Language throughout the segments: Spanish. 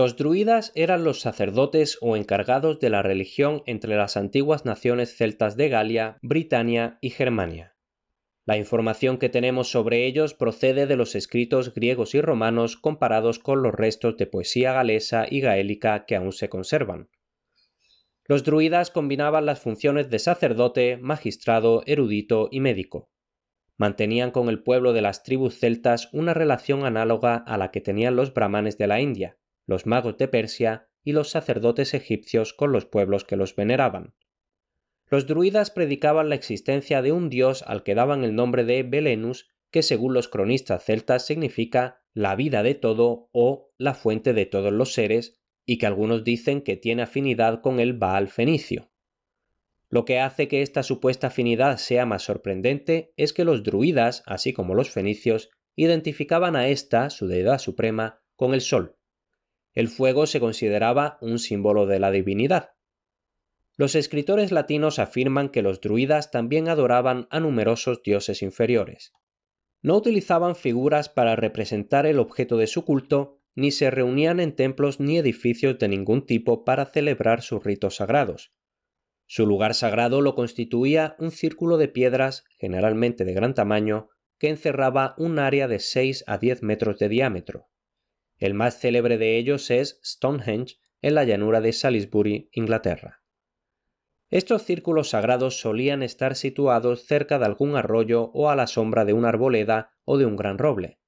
Los druidas eran los sacerdotes o encargados de la religión entre las antiguas naciones celtas de Galia, Britania y Germania. La información que tenemos sobre ellos procede de los escritos griegos y romanos comparados con los restos de poesía galesa y gaélica que aún se conservan. Los druidas combinaban las funciones de sacerdote, magistrado, erudito y médico mantenían con el pueblo de las tribus celtas una relación análoga a la que tenían los brahmanes de la India, los magos de Persia y los sacerdotes egipcios con los pueblos que los veneraban. Los druidas predicaban la existencia de un dios al que daban el nombre de Belenus, que según los cronistas celtas significa la vida de todo o la fuente de todos los seres, y que algunos dicen que tiene afinidad con el Baal fenicio. Lo que hace que esta supuesta afinidad sea más sorprendente es que los druidas, así como los fenicios, identificaban a esta, su deidad suprema, con el sol, el fuego se consideraba un símbolo de la divinidad. Los escritores latinos afirman que los druidas también adoraban a numerosos dioses inferiores. No utilizaban figuras para representar el objeto de su culto, ni se reunían en templos ni edificios de ningún tipo para celebrar sus ritos sagrados. Su lugar sagrado lo constituía un círculo de piedras, generalmente de gran tamaño, que encerraba un área de 6 a 10 metros de diámetro. El más célebre de ellos es Stonehenge, en la llanura de Salisbury, Inglaterra. Estos círculos sagrados solían estar situados cerca de algún arroyo o a la sombra de una arboleda o de un gran roble.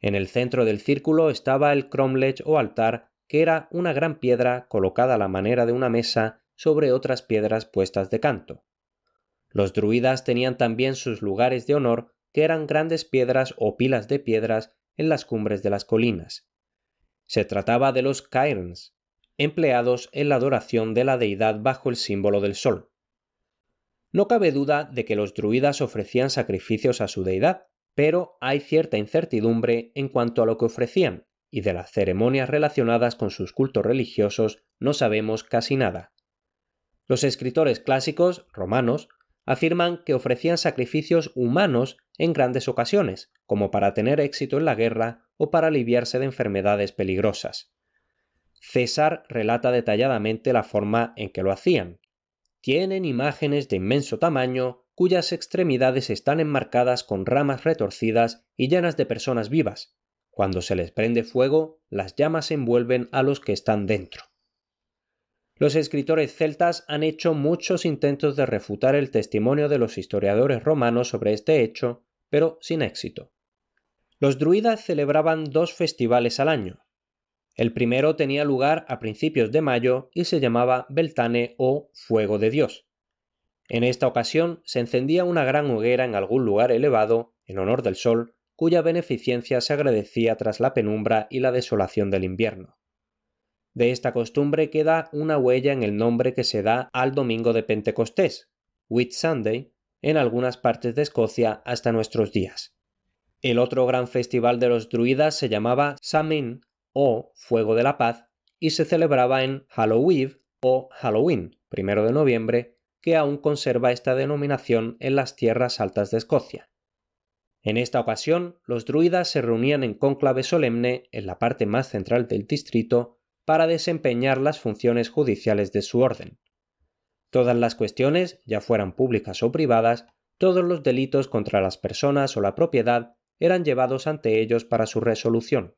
En el centro del círculo estaba el cromlech o altar, que era una gran piedra colocada a la manera de una mesa sobre otras piedras puestas de canto. Los druidas tenían también sus lugares de honor, que eran grandes piedras o pilas de piedras en las cumbres de las colinas. Se trataba de los cairns, empleados en la adoración de la deidad bajo el símbolo del sol. No cabe duda de que los druidas ofrecían sacrificios a su deidad, pero hay cierta incertidumbre en cuanto a lo que ofrecían, y de las ceremonias relacionadas con sus cultos religiosos no sabemos casi nada. Los escritores clásicos, romanos, afirman que ofrecían sacrificios humanos en grandes ocasiones, como para tener éxito en la guerra o para aliviarse de enfermedades peligrosas. César relata detalladamente la forma en que lo hacían. Tienen imágenes de inmenso tamaño cuyas extremidades están enmarcadas con ramas retorcidas y llenas de personas vivas. Cuando se les prende fuego, las llamas envuelven a los que están dentro. Los escritores celtas han hecho muchos intentos de refutar el testimonio de los historiadores romanos sobre este hecho, pero sin éxito. Los druidas celebraban dos festivales al año. El primero tenía lugar a principios de mayo y se llamaba Beltane o Fuego de Dios. En esta ocasión se encendía una gran hoguera en algún lugar elevado, en honor del sol, cuya beneficencia se agradecía tras la penumbra y la desolación del invierno. De esta costumbre queda una huella en el nombre que se da al domingo de Pentecostés, Whit Sunday, en algunas partes de Escocia hasta nuestros días. El otro gran festival de los druidas se llamaba Samin o Fuego de la Paz y se celebraba en Halloween o Halloween, primero de noviembre, que aún conserva esta denominación en las tierras altas de Escocia. En esta ocasión, los druidas se reunían en cónclave solemne en la parte más central del distrito para desempeñar las funciones judiciales de su orden todas las cuestiones, ya fueran públicas o privadas, todos los delitos contra las personas o la propiedad eran llevados ante ellos para su resolución.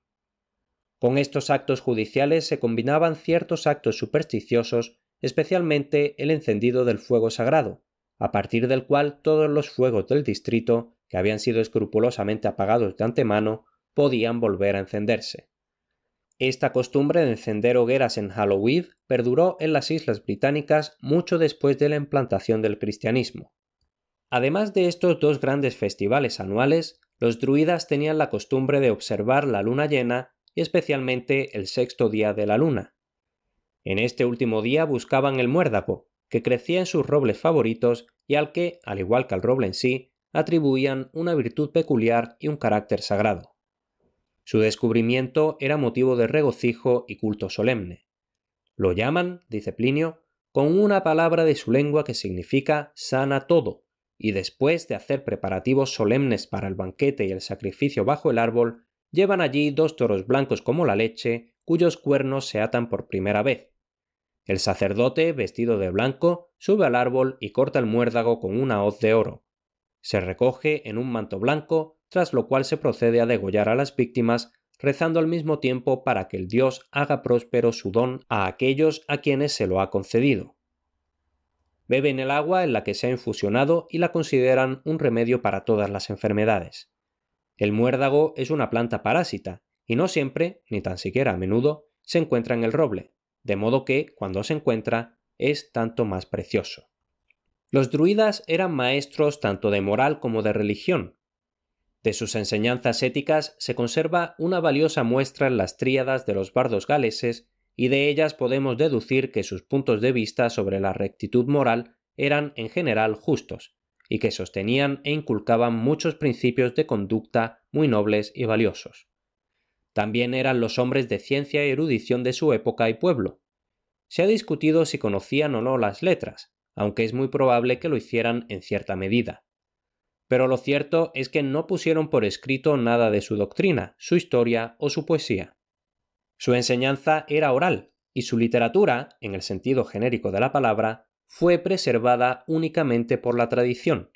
Con estos actos judiciales se combinaban ciertos actos supersticiosos, especialmente el encendido del fuego sagrado, a partir del cual todos los fuegos del distrito, que habían sido escrupulosamente apagados de antemano, podían volver a encenderse. Esta costumbre de encender hogueras en Halloween perduró en las Islas Británicas mucho después de la implantación del cristianismo. Además de estos dos grandes festivales anuales, los druidas tenían la costumbre de observar la luna llena y especialmente el sexto día de la luna. En este último día buscaban el muérdago, que crecía en sus robles favoritos y al que, al igual que al roble en sí, atribuían una virtud peculiar y un carácter sagrado. Su descubrimiento era motivo de regocijo y culto solemne. Lo llaman, dice Plinio, con una palabra de su lengua que significa sana todo, y después de hacer preparativos solemnes para el banquete y el sacrificio bajo el árbol, llevan allí dos toros blancos como la leche, cuyos cuernos se atan por primera vez. El sacerdote, vestido de blanco, sube al árbol y corta el muérdago con una hoz de oro. Se recoge en un manto blanco tras lo cual se procede a degollar a las víctimas, rezando al mismo tiempo para que el Dios haga próspero su don a aquellos a quienes se lo ha concedido. Beben el agua en la que se ha infusionado y la consideran un remedio para todas las enfermedades. El muérdago es una planta parásita, y no siempre, ni tan siquiera a menudo, se encuentra en el roble, de modo que, cuando se encuentra, es tanto más precioso. Los druidas eran maestros tanto de moral como de religión, de sus enseñanzas éticas se conserva una valiosa muestra en las tríadas de los bardos galeses y de ellas podemos deducir que sus puntos de vista sobre la rectitud moral eran en general justos, y que sostenían e inculcaban muchos principios de conducta muy nobles y valiosos. También eran los hombres de ciencia y erudición de su época y pueblo. Se ha discutido si conocían o no las letras, aunque es muy probable que lo hicieran en cierta medida pero lo cierto es que no pusieron por escrito nada de su doctrina, su historia o su poesía. Su enseñanza era oral, y su literatura, en el sentido genérico de la palabra, fue preservada únicamente por la tradición.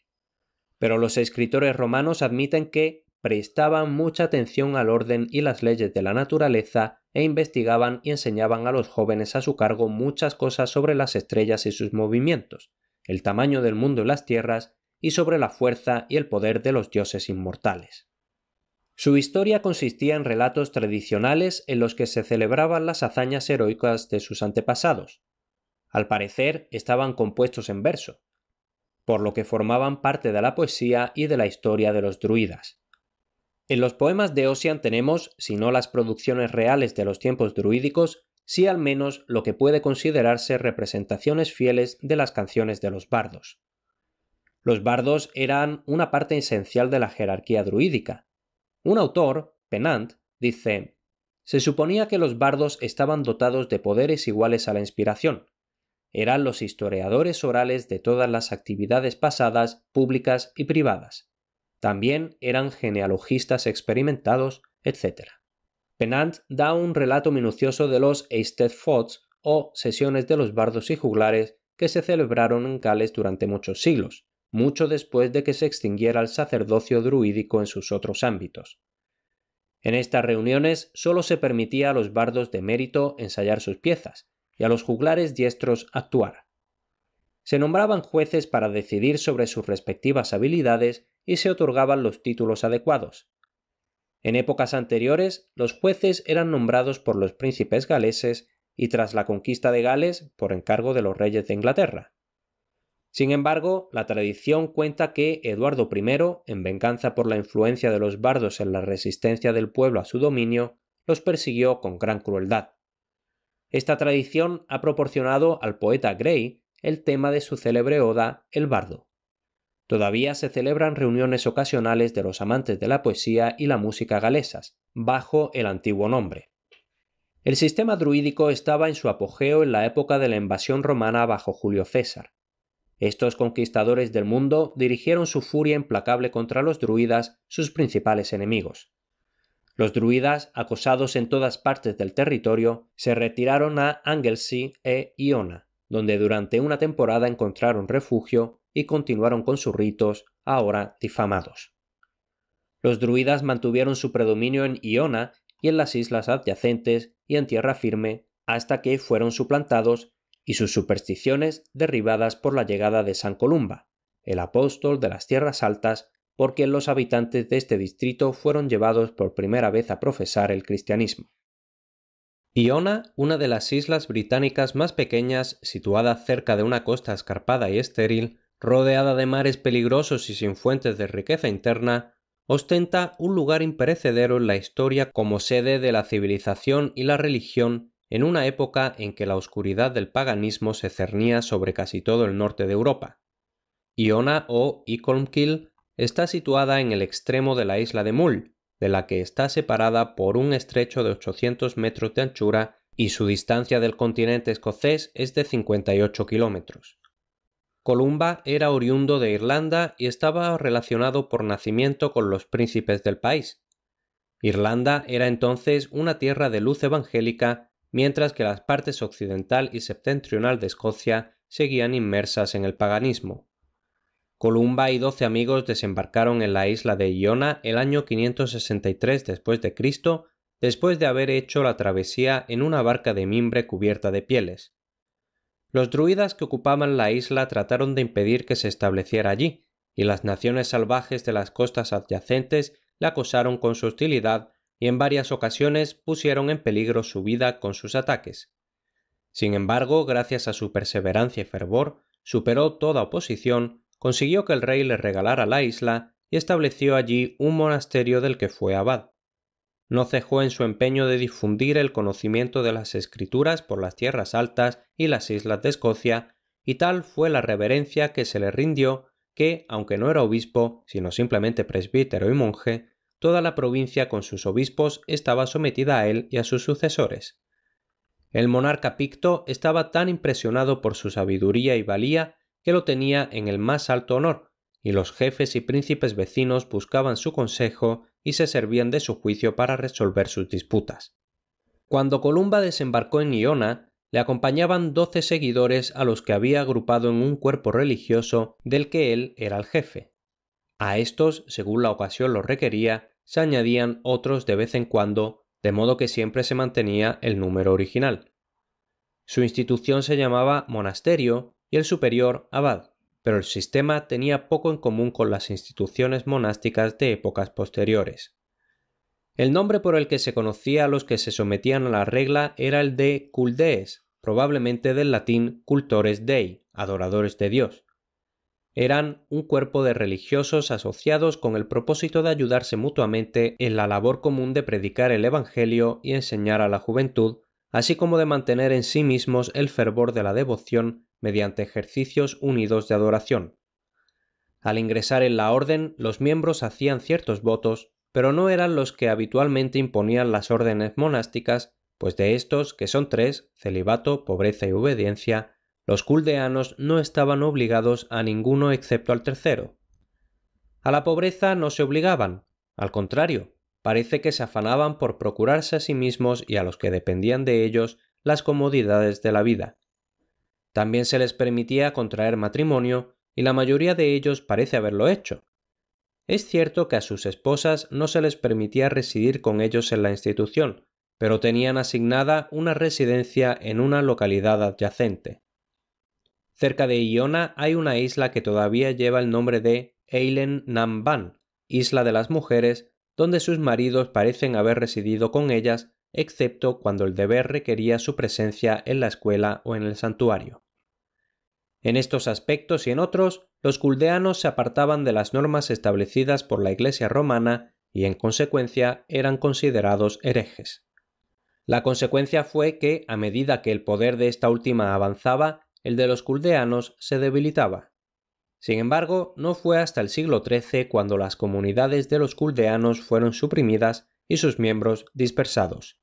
Pero los escritores romanos admiten que prestaban mucha atención al orden y las leyes de la naturaleza e investigaban y enseñaban a los jóvenes a su cargo muchas cosas sobre las estrellas y sus movimientos, el tamaño del mundo y las tierras, y sobre la fuerza y el poder de los dioses inmortales. Su historia consistía en relatos tradicionales en los que se celebraban las hazañas heroicas de sus antepasados. Al parecer estaban compuestos en verso, por lo que formaban parte de la poesía y de la historia de los druidas. En los poemas de Ossian tenemos, si no las producciones reales de los tiempos druídicos, sí al menos lo que puede considerarse representaciones fieles de las canciones de los bardos. Los bardos eran una parte esencial de la jerarquía druídica. Un autor, Penant, dice, se suponía que los bardos estaban dotados de poderes iguales a la inspiración. Eran los historiadores orales de todas las actividades pasadas, públicas y privadas. También eran genealogistas experimentados, etc. Penant da un relato minucioso de los Eisteddfods o sesiones de los bardos y juglares que se celebraron en Gales durante muchos siglos mucho después de que se extinguiera el sacerdocio druídico en sus otros ámbitos. En estas reuniones solo se permitía a los bardos de mérito ensayar sus piezas y a los juglares diestros actuar. Se nombraban jueces para decidir sobre sus respectivas habilidades y se otorgaban los títulos adecuados. En épocas anteriores, los jueces eran nombrados por los príncipes galeses y tras la conquista de Gales por encargo de los reyes de Inglaterra. Sin embargo, la tradición cuenta que Eduardo I, en venganza por la influencia de los bardos en la resistencia del pueblo a su dominio, los persiguió con gran crueldad. Esta tradición ha proporcionado al poeta Gray el tema de su célebre oda El bardo. Todavía se celebran reuniones ocasionales de los amantes de la poesía y la música galesas, bajo el antiguo nombre. El sistema druídico estaba en su apogeo en la época de la invasión romana bajo Julio César estos conquistadores del mundo dirigieron su furia implacable contra los druidas, sus principales enemigos. Los druidas, acosados en todas partes del territorio, se retiraron a Anglesey e Iona, donde durante una temporada encontraron refugio y continuaron con sus ritos, ahora difamados. Los druidas mantuvieron su predominio en Iona y en las islas adyacentes y en tierra firme hasta que fueron suplantados y sus supersticiones derribadas por la llegada de San Columba, el apóstol de las tierras altas, por quien los habitantes de este distrito fueron llevados por primera vez a profesar el cristianismo. Iona, una de las islas británicas más pequeñas, situada cerca de una costa escarpada y estéril, rodeada de mares peligrosos y sin fuentes de riqueza interna, ostenta un lugar imperecedero en la historia como sede de la civilización y la religión en una época en que la oscuridad del paganismo se cernía sobre casi todo el norte de Europa. Iona o Icolmkill está situada en el extremo de la isla de Mull, de la que está separada por un estrecho de 800 metros de anchura y su distancia del continente escocés es de 58 kilómetros. Columba era oriundo de Irlanda y estaba relacionado por nacimiento con los príncipes del país. Irlanda era entonces una tierra de luz evangélica mientras que las partes occidental y septentrional de Escocia seguían inmersas en el paganismo. Columba y doce amigos desembarcaron en la isla de Iona el año 563 después de Cristo, después de haber hecho la travesía en una barca de mimbre cubierta de pieles. Los druidas que ocupaban la isla trataron de impedir que se estableciera allí, y las naciones salvajes de las costas adyacentes la acosaron con su hostilidad y en varias ocasiones pusieron en peligro su vida con sus ataques. Sin embargo, gracias a su perseverancia y fervor, superó toda oposición, consiguió que el rey le regalara la isla y estableció allí un monasterio del que fue abad. No cejó en su empeño de difundir el conocimiento de las escrituras por las tierras altas y las islas de Escocia, y tal fue la reverencia que se le rindió que, aunque no era obispo, sino simplemente presbítero y monje, toda la provincia con sus obispos estaba sometida a él y a sus sucesores. El monarca Picto estaba tan impresionado por su sabiduría y valía que lo tenía en el más alto honor, y los jefes y príncipes vecinos buscaban su consejo y se servían de su juicio para resolver sus disputas. Cuando Columba desembarcó en Iona, le acompañaban doce seguidores a los que había agrupado en un cuerpo religioso del que él era el jefe. A estos, según la ocasión lo requería, se añadían otros de vez en cuando, de modo que siempre se mantenía el número original. Su institución se llamaba monasterio y el superior abad, pero el sistema tenía poco en común con las instituciones monásticas de épocas posteriores. El nombre por el que se conocía a los que se sometían a la regla era el de culdees, probablemente del latín cultores dei, adoradores de Dios eran un cuerpo de religiosos asociados con el propósito de ayudarse mutuamente en la labor común de predicar el Evangelio y enseñar a la juventud, así como de mantener en sí mismos el fervor de la devoción mediante ejercicios unidos de adoración. Al ingresar en la orden, los miembros hacían ciertos votos, pero no eran los que habitualmente imponían las órdenes monásticas, pues de estos, que son tres, celibato, pobreza y obediencia, los culdeanos no estaban obligados a ninguno excepto al tercero. A la pobreza no se obligaban, al contrario, parece que se afanaban por procurarse a sí mismos y a los que dependían de ellos las comodidades de la vida. También se les permitía contraer matrimonio y la mayoría de ellos parece haberlo hecho. Es cierto que a sus esposas no se les permitía residir con ellos en la institución, pero tenían asignada una residencia en una localidad adyacente. Cerca de Iona hay una isla que todavía lleva el nombre de Eilen Namban, isla de las mujeres, donde sus maridos parecen haber residido con ellas, excepto cuando el deber requería su presencia en la escuela o en el santuario. En estos aspectos y en otros, los culdeanos se apartaban de las normas establecidas por la Iglesia romana y en consecuencia eran considerados herejes. La consecuencia fue que, a medida que el poder de esta última avanzaba, el de los culdeanos se debilitaba. Sin embargo, no fue hasta el siglo XIII cuando las comunidades de los culdeanos fueron suprimidas y sus miembros dispersados.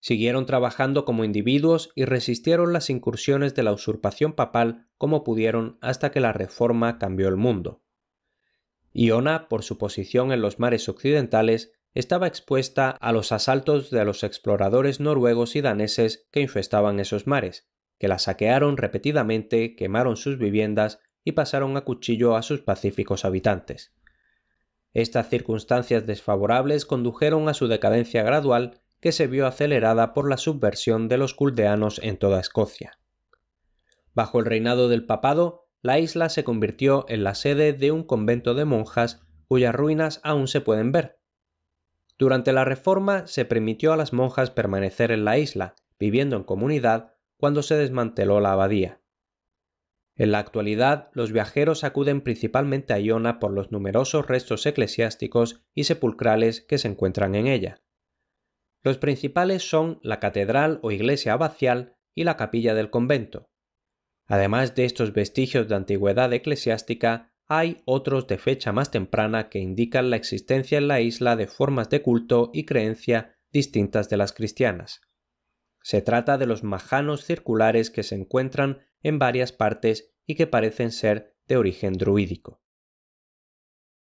Siguieron trabajando como individuos y resistieron las incursiones de la usurpación papal como pudieron hasta que la reforma cambió el mundo. Iona, por su posición en los mares occidentales, estaba expuesta a los asaltos de los exploradores noruegos y daneses que infestaban esos mares, que la saquearon repetidamente, quemaron sus viviendas y pasaron a cuchillo a sus pacíficos habitantes. Estas circunstancias desfavorables condujeron a su decadencia gradual, que se vio acelerada por la subversión de los culdeanos en toda Escocia. Bajo el reinado del papado, la isla se convirtió en la sede de un convento de monjas cuyas ruinas aún se pueden ver. Durante la Reforma se permitió a las monjas permanecer en la isla, viviendo en comunidad cuando se desmanteló la abadía. En la actualidad, los viajeros acuden principalmente a Iona por los numerosos restos eclesiásticos y sepulcrales que se encuentran en ella. Los principales son la catedral o iglesia abacial y la capilla del convento. Además de estos vestigios de antigüedad eclesiástica, hay otros de fecha más temprana que indican la existencia en la isla de formas de culto y creencia distintas de las cristianas. Se trata de los majanos circulares que se encuentran en varias partes y que parecen ser de origen druídico.